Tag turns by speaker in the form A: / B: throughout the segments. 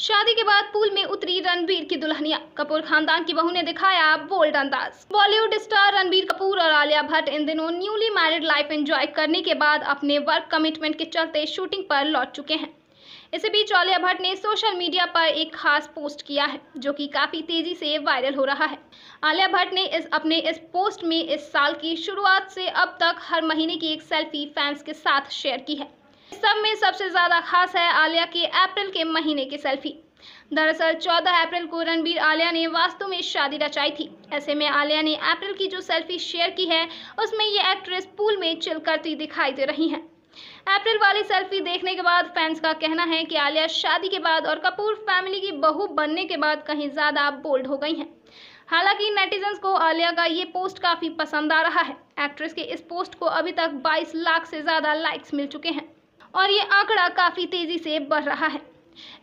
A: शादी के बाद पूल में उतरी रणबीर की दुल्हनिया कपूर खानदान की बहू ने दिखाया बोल्ड अंदाज बॉलीवुड स्टार रणबीर कपूर और आलिया भट्ट इन दिनों न्यूली मैरिड लाइफ एंजॉय करने के बाद अपने वर्क कमिटमेंट के चलते शूटिंग पर लौट चुके हैं इसी बीच आलिया भट्ट ने सोशल मीडिया पर एक खास पोस्ट किया है जो कि काफी तेजी से वायरल हो रहा है आलिया भट्ट ने इस अपने इस पोस्ट में इस साल की शुरुआत से अब तक हर महीने की एक सेल्फी फैंस के साथ शेयर की है सब में सबसे ज़्यादा खास है आलिया की अप्रैल के महीने की सेल्फी दरअसल 14 अप्रैल को रणबीर आलिया ने वास्तु में शादी रचाई थी ऐसे में आलिया ने अप्रैल की जो सेल्फी शेयर की है उसमें ये एक्ट्रेस पूल में चिल करती दिखाई दे रही हैं अप्रैल वाली सेल्फी देखने के बाद फैंस का कहना है कि आलिया शादी के बाद और कपूर फैमिली की बहू बनने के बाद कहीं ज़्यादा बोल्ड हो गई हैं हालांकि नेटिजन्स को आलिया का ये पोस्ट काफ़ी पसंद आ रहा है एक्ट्रेस के इस पोस्ट को अभी तक 22 लाख से ज़्यादा लाइक्स मिल चुके हैं और ये आंकड़ा काफ़ी तेज़ी से बढ़ रहा है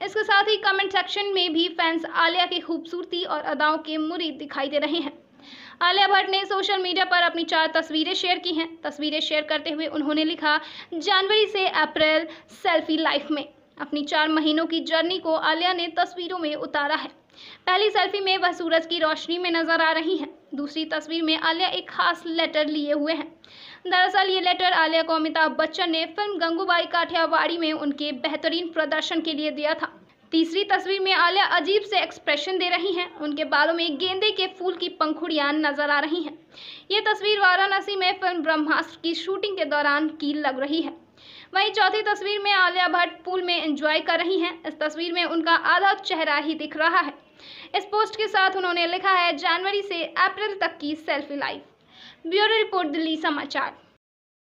A: इसके साथ ही कमेंट सेक्शन में भी फैंस आलिया की खूबसूरती और अदाओं के मुरीद दिखाई दे रहे हैं आलिया भट्ट ने सोशल मीडिया पर अपनी चार तस्वीरें शेयर की हैं तस्वीरें शेयर करते हुए उन्होंने लिखा जनवरी से अप्रैल सेल्फी लाइफ में अपनी चार महीनों की जर्नी को आलिया ने तस्वीरों में उतारा है पहली सेल्फी में वह सूरज की रोशनी में नजर आ रही हैं दूसरी तस्वीर में आलिया एक खास लेटर लिए हुए हैं दरअसल ये लेटर आलिया को अमिताभ बच्चन ने फिल्म गंगूबाई काठियावाड़ी में उनके बेहतरीन प्रदर्शन के लिए दिया था तीसरी तस्वीर में आलिया अजीब से एक्सप्रेशन दे रही हैं उनके बालों में गेंदे के फूल की पंखुड़ियां नजर आ रही हैं ये तस्वीर वाराणसी में फिल्म ब्रह्मास्त्र की शूटिंग के दौरान की लग रही है वहीं चौथी तस्वीर में आलिया भट्ट पूल में एंजॉय कर रही हैं इस तस्वीर में उनका आधा चेहरा ही दिख रहा है इस पोस्ट के साथ उन्होंने लिखा है जनवरी से अप्रैल तक की selfie life bureau report Delhi સમાચાર